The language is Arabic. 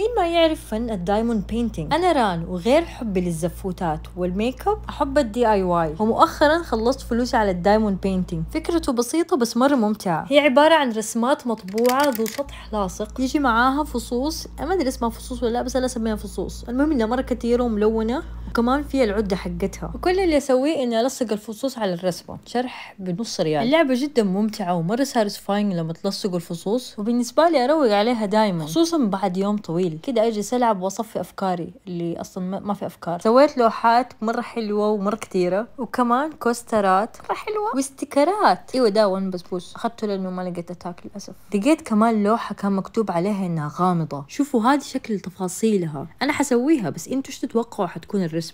مين ما يعرف فن الدايموند بينتينج انا ران وغير حبي للزفوتات والميك اب احب الدي اي واي ومؤخرا خلصت فلوسي على الدايموند بينتينج فكرته بسيطه بس مره ممتعه هي عباره عن رسمات مطبوعه ذو سطح لاصق يجي معاها فصوص ما ادري اسمها فصوص ولا لا بس انا اسميها فصوص المهم انها مره كثيره وملونه وكمان فيها العدة حقتها وكل اللي أسويه إني ألصق الفصوص على الرسمة شرح بنص ريال اللعبة جدا ممتعة ومرة ساتيسفاينج لما تلصقوا الفصوص وبالنسبة لي أروق عليها دايما خصوصا بعد يوم طويل كده أجلس ألعب وأصفي أفكاري اللي أصلا ما في أفكار سويت لوحات مرة حلوة ومرة كثيرة وكمان كوسترات مرة حلوة واستيكرات ايوه ده وان بسبوس اخذته لانه ما لقيت اتاك للاسف لقيت كمان لوحه كان مكتوب عليها انها غامضه شوفوا هذه شكل تفاصيلها انا حسويها بس انتوا ايش تتوقعوا حتكون الرسم